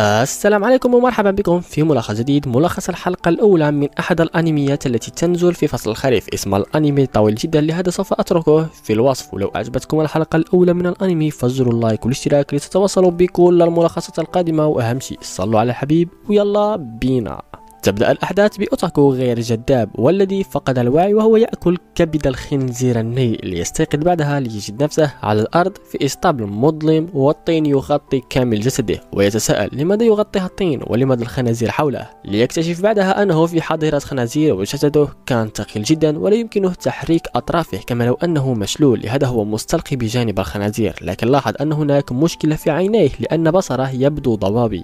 السلام عليكم ومرحبا بكم في ملخص جديد ملخص الحلقة الأولى من أحد الأنميات التي تنزل في فصل الخريف اسم الأنمي طويل جدا لهذا سوف أتركه في الوصف ولو أعجبتكم الحلقة الأولى من الأنمي فزروا اللايك والاشتراك لتتواصلوا بكل الملخصات القادمة وأهم شيء صلوا على الحبيب ويلا بينا تبدأ الأحداث بأوتاكو غير جذاب والذي فقد الوعي وهو يأكل كبد الخنزير الني ليستيقظ بعدها ليجد نفسه على الأرض في إسطبل مظلم والطين يغطي كامل جسده ويتساءل لماذا يغطيها الطين ولماذا الخنازير حوله ليكتشف بعدها أنه في حظيرة خنازير وجسده كان ثقيل جدا ولا يمكنه تحريك أطرافه كما لو أنه مشلول لهذا هو مستلقي بجانب الخنازير لكن لاحظ أن هناك مشكلة في عينيه لأن بصره يبدو ضبابي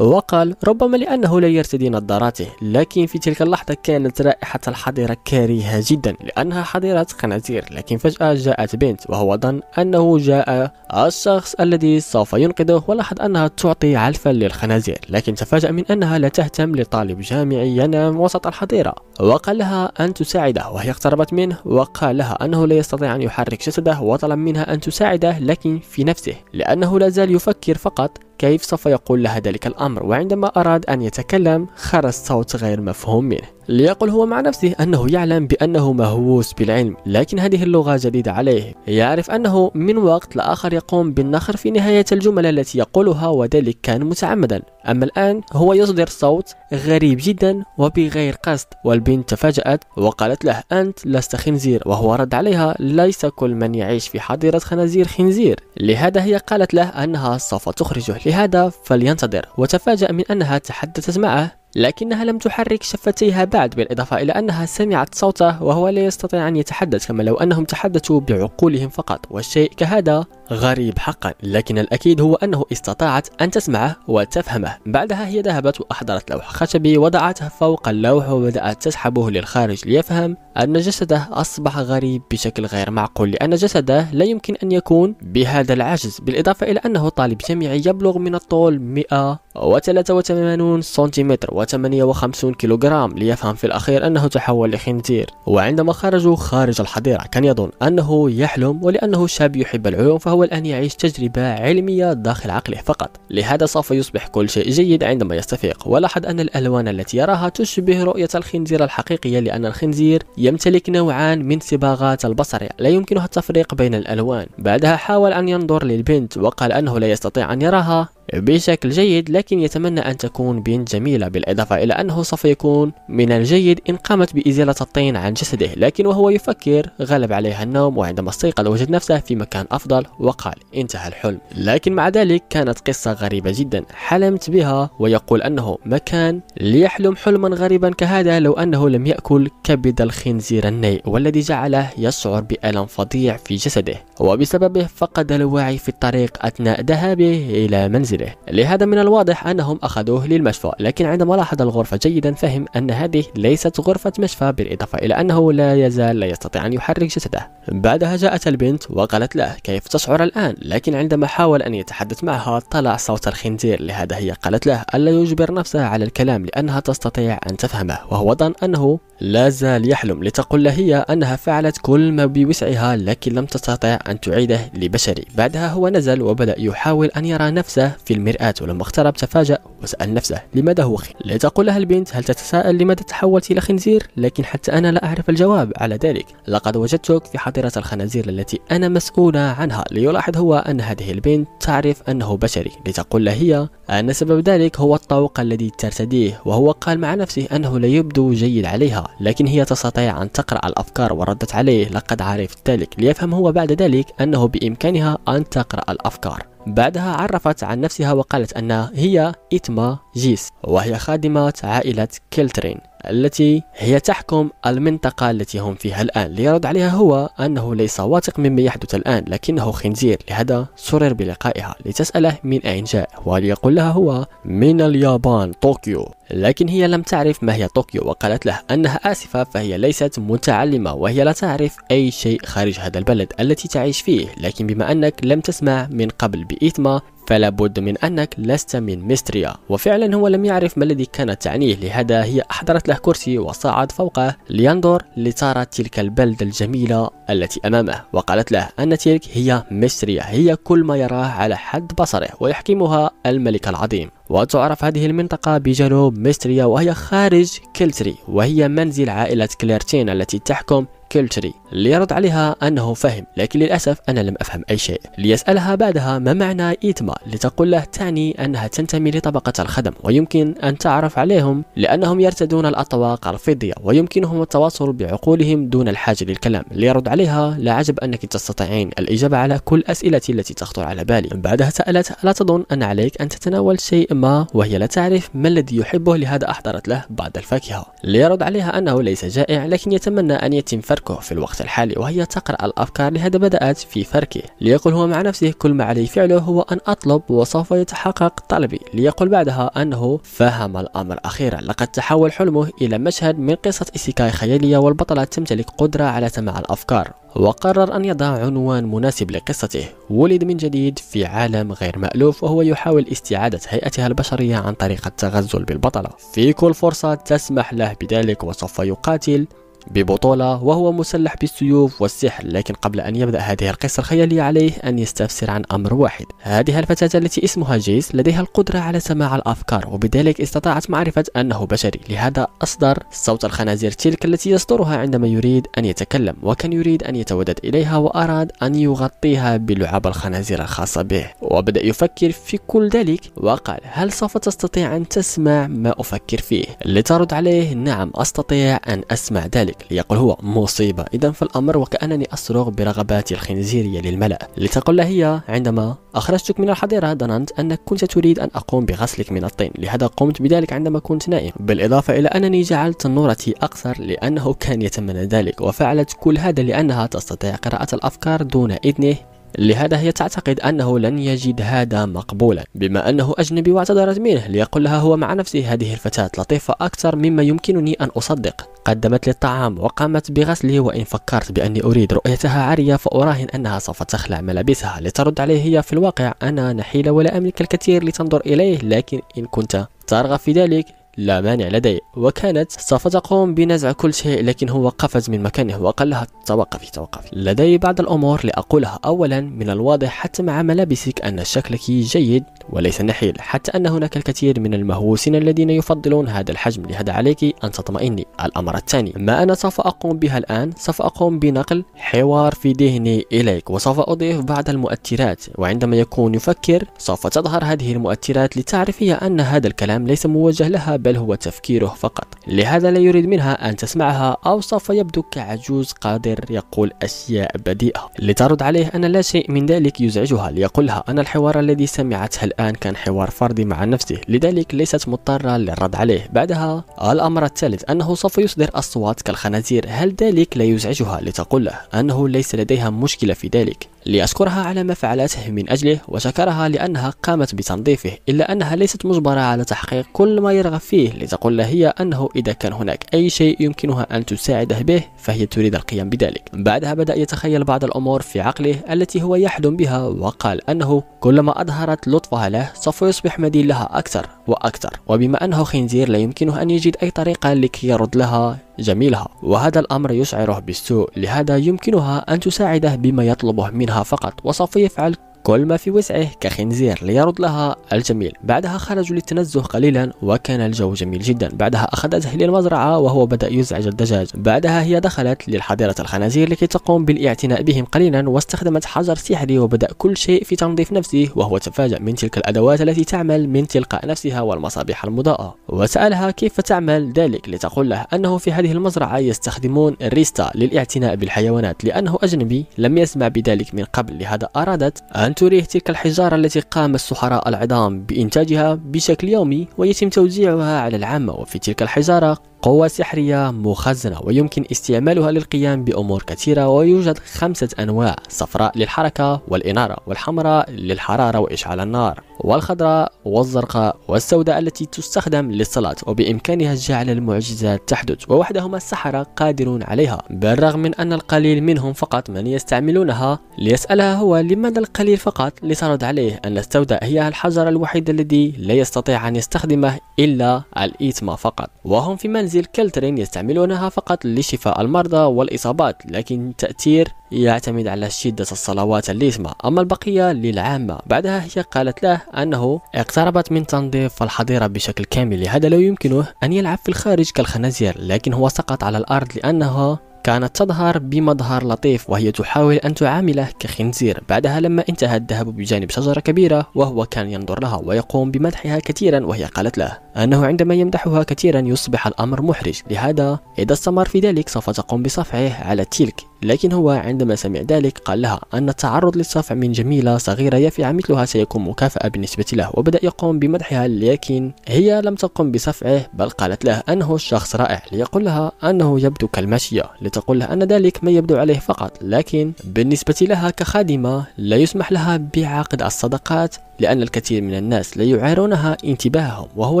وقال ربما لأنه لا يرتدي نظاراته لكن في تلك اللحظة كانت رائحة الحظيرة كريهة جدا لأنها حظيرة خنازير لكن فجأة جاءت بنت وهو ظن أنه جاء الشخص الذي سوف ينقذه ولاحظ أنها تعطي علفا للخنازير لكن تفاجأ من أنها لا تهتم لطالب جامعي ينام وسط الحظيرة وقال لها أن تساعده وهي اقتربت منه وقال لها أنه لا يستطيع أن يحرك جسده وطلب منها أن تساعده لكن في نفسه لأنه لا زال يفكر فقط كيف سوف يقول لها ذلك الأمر وعندما أراد أن يتكلم خرج صوت غير مفهوم منه ليقل هو مع نفسه أنه يعلم بأنه مهووس بالعلم لكن هذه اللغة جديدة عليه يعرف أنه من وقت لآخر يقوم بالنخر في نهاية الجملة التي يقولها وذلك كان متعمدا أما الآن هو يصدر صوت غريب جدا وبغير قصد والبنت تفاجأت وقالت له أنت لست خنزير وهو رد عليها ليس كل من يعيش في حظيرة خنازير خنزير لهذا هي قالت له أنها سوف تخرجه لهذا فلينتظر وتفاجأ من أنها تحدثت معه لكنها لم تحرك شفتيها بعد بالإضافة إلى أنها سمعت صوته وهو لا يستطيع أن يتحدث كما لو أنهم تحدثوا بعقولهم فقط والشيء كهذا غريب حقا لكن الأكيد هو أنه استطاعت أن تسمعه وتفهمه بعدها هي ذهبت وأحضرت لوح خشبي وضعته فوق اللوح وبدأت تسحبه للخارج ليفهم أن جسده أصبح غريب بشكل غير معقول لأن جسده لا يمكن أن يكون بهذا العجز بالإضافة إلى أنه طالب جامعي يبلغ من الطول 183 سنتيمتر و58 كيلوغرام ليفهم في الأخير أنه تحول لخنزير وعندما خرجوا خارج الحظيرة كان يظن أنه يحلم ولأنه شاب يحب العلوم فهو حاول أن يعيش تجربة علمية داخل عقله فقط لهذا سوف يصبح كل شيء جيد عندما يستفيق ولاحظ أن الألوان التي يراها تشبه رؤية الخنزير الحقيقية لأن الخنزير يمتلك نوعان من صباغات البصر لا يمكنها التفريق بين الألوان بعدها حاول أن ينظر للبنت وقال أنه لا يستطيع أن يراها بشكل جيد لكن يتمنى أن تكون بنت جميلة بالإضافة إلى أنه سوف يكون من الجيد إن قامت بإزالة الطين عن جسده لكن وهو يفكر غلب عليها النوم وعندما استيقظ وجد نفسه في مكان أفضل وقال انتهى الحلم لكن مع ذلك كانت قصة غريبة جدا حلمت بها ويقول أنه مكان ليحلم حلما غريبا كهذا لو أنه لم يأكل كبد الخنزير النيء والذي جعله يشعر بألم فظيع في جسده وبسببه فقد الوعي في الطريق أثناء ذهابه إلى منزله لهذا من الواضح أنهم أخذوه للمشفى لكن عندما لاحظ الغرفة جيدا فهم أن هذه ليست غرفة مشفى بالإضافة إلى أنه لا يزال لا يستطيع أن يحرك جسده بعدها جاءت البنت وقالت له كيف تشعر الآن لكن عندما حاول أن يتحدث معها طلع صوت الخنزير لهذا هي قالت له ألا يجبر نفسه على الكلام لأنها تستطيع أن تفهمه وهو ظن أنه لا زال يحلم لتقول هي أنها فعلت كل ما بوسعها لكن لم تستطع أن تعيده لبشري بعدها هو نزل وبدأ يحاول أن يرى نفسه في المرآة ولما اقترب تفاجأ وسأل نفسه لماذا هو خنزير لتقول لها البنت هل تتساءل لماذا تحولت إلى خنزير لكن حتى أنا لا أعرف الجواب على ذلك لقد وجدتك في حظيرة الخنازير التي أنا مسؤولة عنها ليلاحظ هو أن هذه البنت تعرف أنه بشري لتقول هي أن سبب ذلك هو الطوق الذي ترتديه وهو قال مع نفسه أنه لا يبدو جيد عليها لكن هي تستطيع أن تقرأ الأفكار وردت عليه لقد عرفت ذلك ليفهم هو بعد ذلك أنه بإمكانها أن تقرأ الأفكار بعدها عرفت عن نفسها وقالت أنها هي إتما جيس وهي خادمة عائلة كيلترين التي هي تحكم المنطقة التي هم فيها الآن ليرد عليها هو أنه ليس واثق مما يحدث الآن لكنه خنزير لهذا سرر بلقائها لتسأله من أين جاء وليقول لها هو من اليابان طوكيو لكن هي لم تعرف ما هي طوكيو وقالت له أنها آسفة فهي ليست متعلمة وهي لا تعرف أي شيء خارج هذا البلد التي تعيش فيه لكن بما أنك لم تسمع من قبل بإثمة فلا بد من أنك لست من ميستريا وفعلا هو لم يعرف ما الذي كانت تعنيه لهذا هي أحضرت له كرسي وصعد فوقه لينظر لترى تلك البلدة الجميلة التي أمامه وقالت له أن تلك هي ميستريا هي كل ما يراه على حد بصره ويحكمها الملك العظيم وتعرف هذه المنطقة بجنوب ميستريا وهي خارج كلتري وهي منزل عائلة كليرتين التي تحكم كيلتري اللي عليها أنه فهم لكن للأسف أنا لم أفهم أي شيء ليسألها بعدها ما معنى إيتما لتقول له تعني أنها تنتمي لطبقة الخدم ويمكن أن تعرف عليهم لأنهم يرتدون الأطواق الفضية ويمكنهم التواصل بعقولهم دون الحاجة للكلام ليرد عليها لا عجب أنك تستطيعين الإجابة على كل أسئلتي التي تخطر على بالي بعدها سألت ألا تظن أن عليك أن تتناول شيء ما وهي لا تعرف ما الذي يحبه لهذا أحضرت له بعض الفاكهة ليرد عليها أنه ليس جائع لكن يتمنى أن يتم فرق تركه في الوقت الحالي وهي تقرأ الأفكار لهذا بدأت في فركه ليقول هو مع نفسه كل ما عليه فعله هو أن أطلب وسوف يتحقق طلبي ليقول بعدها أنه فهم الأمر أخيرا لقد تحول حلمه إلى مشهد من قصة إيسيكاي خيالية والبطلة تمتلك قدرة على سماع الأفكار وقرر أن يضع عنوان مناسب لقصته ولد من جديد في عالم غير مألوف وهو يحاول استعادة هيئتها البشرية عن طريق التغزل بالبطلة في كل فرصة تسمح له بذلك وسوف يقاتل ببطولة وهو مسلح بالسيوف والسحر لكن قبل أن يبدأ هذه القصة الخيالية عليه أن يستفسر عن أمر واحد هذه الفتاة التي اسمها جيس لديها القدرة على سماع الأفكار وبذلك استطاعت معرفة أنه بشري لهذا أصدر صوت الخنازير تلك التي يصدرها عندما يريد أن يتكلم وكان يريد أن يتودد إليها وأراد أن يغطيها بلعاب الخنازير الخاصة به وبدأ يفكر في كل ذلك وقال هل سوف تستطيع أن تسمع ما أفكر فيه لترد عليه نعم أستطيع أن أسمع ذلك ذلك ليقل هو مصيبة إذا فالأمر وكأنني أصرخ برغباتي الخنزيرية للملأ لتقول هي عندما أخرجتك من الحظيرة ظننت أنك كنت تريد أن أقوم بغسلك من الطين لهذا قمت بذلك عندما كنت نائم بالإضافة إلى أنني جعلت نورتي أقصر لأنه كان يتمنى ذلك وفعلت كل هذا لأنها تستطيع قراءة الأفكار دون إذنه لهذا هي تعتقد أنه لن يجد هذا مقبولا بما أنه أجنبي واعتذرت منه ليقول لها هو مع نفسه هذه الفتاة لطيفة أكثر مما يمكنني أن أصدق قدمت لي الطعام وقامت بغسله وإن فكرت بأني أريد رؤيتها عارية فأراهن أنها سوف تخلع ملابسها لترد عليه هي في الواقع أنا نحيلة ولا أملك الكثير لتنظر إليه لكن إن كنت ترغب في ذلك لا مانع لدي وكانت سوف تقوم بنزع كل شيء لكن هو قفز من مكانه وقال لها توقفي توقفي لدي بعض الأمور لأقولها أولا من الواضح حتى مع ملابسك أن شكلك جيد وليس نحيل حتى أن هناك الكثير من المهووسين الذين يفضلون هذا الحجم لهذا عليك أن تطمئني الأمر الثاني ما أنا سوف أقوم بها الآن سوف أقوم بنقل حوار في ذهني إليك وسوف أضيف بعض المؤثرات وعندما يكون يفكر سوف تظهر هذه المؤثرات لتعرفي أن هذا الكلام ليس موجه لها بل بل هو تفكيره فقط لهذا لا يريد منها أن تسمعها أو سوف يبدو كعجوز قادر يقول أشياء بديئة لترد عليه أن لا شيء من ذلك يزعجها ليقولها أن الحوار الذي سمعته الآن كان حوار فردي مع نفسه لذلك ليست مضطرة للرد عليه بعدها الأمر الثالث أنه سوف يصدر أصوات كالخنازير هل ذلك لا يزعجها لتقول له أنه ليس لديها مشكلة في ذلك ليشكرها على ما فعلته من أجله وشكرها لأنها قامت بتنظيفه إلا أنها ليست مجبرة على تحقيق كل ما يرغب فيه لتقول هي أنه إذا كان هناك أي شيء يمكنها أن تساعده به فهي تريد القيام بذلك بعدها بدأ يتخيل بعض الأمور في عقله التي هو يحلم بها وقال أنه كلما أظهرت لطفها له سوف يصبح مدين لها أكثر وأكثر وبما أنه خنزير لا يمكنه أن يجد أي طريقة لكي يرد لها جميلها وهذا الأمر يشعره بالسوء لهذا يمكنها أن تساعده بما يطلبه منها فقط وسوف يفعل كل ما في وسعه كخنزير ليرد لها الجميل بعدها خرجوا للتنزه قليلا وكان الجو جميل جدا بعدها أخذته للمزرعة وهو بدأ يزعج الدجاج بعدها هي دخلت للحظيرة الخنازير لكي تقوم بالاعتناء بهم قليلا واستخدمت حجر سحري وبدأ كل شيء في تنظيف نفسه وهو تفاجأ من تلك الأدوات التي تعمل من تلقاء نفسها والمصابيح المضاءة وسألها كيف تعمل ذلك لتقول له أنه في هذه المزرعة يستخدمون الريستا للاعتناء بالحيوانات لأنه أجنبي لم يسمع بذلك من قبل لهذا أرادت أن أن تريه تلك الحجارة التي قام السحراء العظام بإنتاجها بشكل يومي ويتم توزيعها على العامة وفي تلك الحجارة قوة سحرية مخزنة ويمكن استعمالها للقيام بأمور كثيرة ويوجد خمسة أنواع صفراء للحركة والإنارة والحمراء للحرارة وإشعال النار والخضراء والزرقاء والسوداء التي تستخدم للصلاة وبإمكانها جعل المعجزات تحدث ووحدهما السحرة قادرون عليها بالرغم من أن القليل منهم فقط من يستعملونها ليسألها هو لماذا القليل فقط لترد عليه أن السوداء هي الحجر الوحيد الذي لا يستطيع أن يستخدمه إلا الإيتما فقط وهم في منزل منزل كالترين يستعملونها فقط لشفاء المرضى والإصابات لكن تأثير يعتمد على شدة الصلوات الليسمة أما البقية للعامة بعدها هي قالت له أنه اقتربت من تنظيف الحظيرة بشكل كامل لهذا لا يمكنه أن يلعب في الخارج كالخنازير لكن هو سقط على الأرض لأنه كانت تظهر بمظهر لطيف وهي تحاول أن تعامله كخنزير بعدها لما انتهى الذهب بجانب شجرة كبيرة وهو كان ينظر لها ويقوم بمدحها كثيرا وهي قالت له أنه عندما يمدحها كثيرا يصبح الأمر محرج لهذا إذا استمر في ذلك سوف تقوم بصفعه على تلك لكن هو عندما سمع ذلك قال لها أن التعرض للصفع من جميلة صغيرة يافعة مثلها سيكون مكافأة بالنسبة له وبدأ يقوم بمدحها لكن هي لم تقم بصفعه بل قالت له أنه شخص رائع ليقول لها أنه يبدو كالماشية لتقول له أن ذلك ما يبدو عليه فقط لكن بالنسبة لها كخادمة لا يسمح لها بعقد الصدقات لأن الكثير من الناس لا يعيرونها انتباههم وهو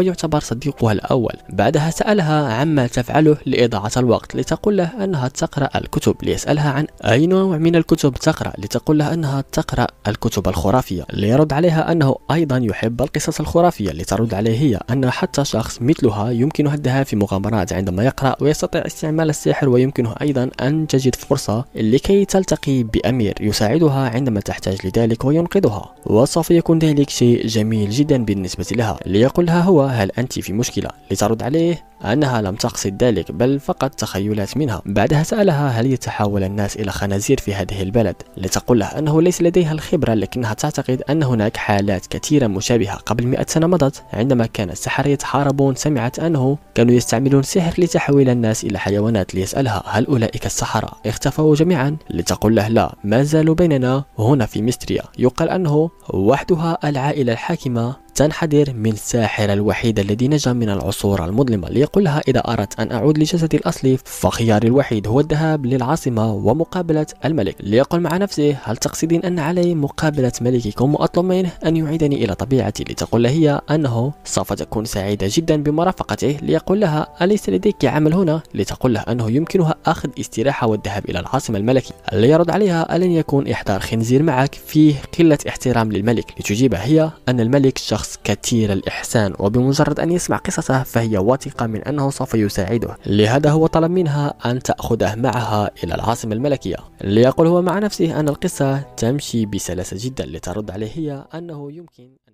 يعتبر صديقها الأول بعدها سألها عما تفعله لإضاعة الوقت لتقول له أنها تقرأ الكتب ليسأل تسألها عن أي نوع من الكتب تقرأ لتقول لها أنها تقرأ الكتب الخرافية ليرد عليها أنه أيضا يحب القصص الخرافية لترد عليه هي أن حتى شخص مثلها يمكن الذهاب في مغامرات عندما يقرأ ويستطيع استعمال السحر ويمكنه أيضا أن تجد فرصة لكي تلتقي بأمير يساعدها عندما تحتاج لذلك وينقذها وسوف يكون ذلك شيء جميل جدا بالنسبة لها ليقولها هو هل أنت في مشكلة لترد عليه أنها لم تقصد ذلك بل فقط تخيلات منها بعدها سألها هل يتحول الناس إلى خنازير في هذه البلد لتقول له أنه ليس لديها الخبرة لكنها تعتقد أن هناك حالات كثيرة مشابهة قبل مئة سنة مضت عندما كان السحرة يتحاربون سمعت أنه كانوا يستعملون سحر لتحويل الناس إلى حيوانات ليسألها هل أولئك السحرة اختفوا جميعا لتقول له لا ما زالوا بيننا هنا في مستريا يقال أنه وحدها العائلة الحاكمة تنحدر من الساحر الوحيد الذي نجا من العصور المظلمة ليقول لها إذا أردت أن أعود لجسدي الأصلي فخياري الوحيد هو الذهاب للعاصمة ومقابلة الملك ليقول مع نفسه هل تقصدين أن علي مقابلة ملككم وأطلب منه أن يعيدني إلى طبيعتي لتقول هي أنه سوف تكون سعيدة جدا بمرافقته ليقول لها أليس لديك عمل هنا لتقول له أنه يمكنها أخذ استراحة والذهاب إلى العاصمة الملكي ليرد عليها ألن يكون إحضار خنزير معك فيه قلة احترام للملك لتجيب هي أن الملك شخص شخص كثير الإحسان وبمجرد أن يسمع قصته فهي واثقة من أنه سوف يساعده لهذا هو طلب منها أن تأخذه معها إلى العاصمة الملكية ليقول هو مع نفسه أن القصة تمشي بسلاسة جدا لترد عليه هي أنه يمكن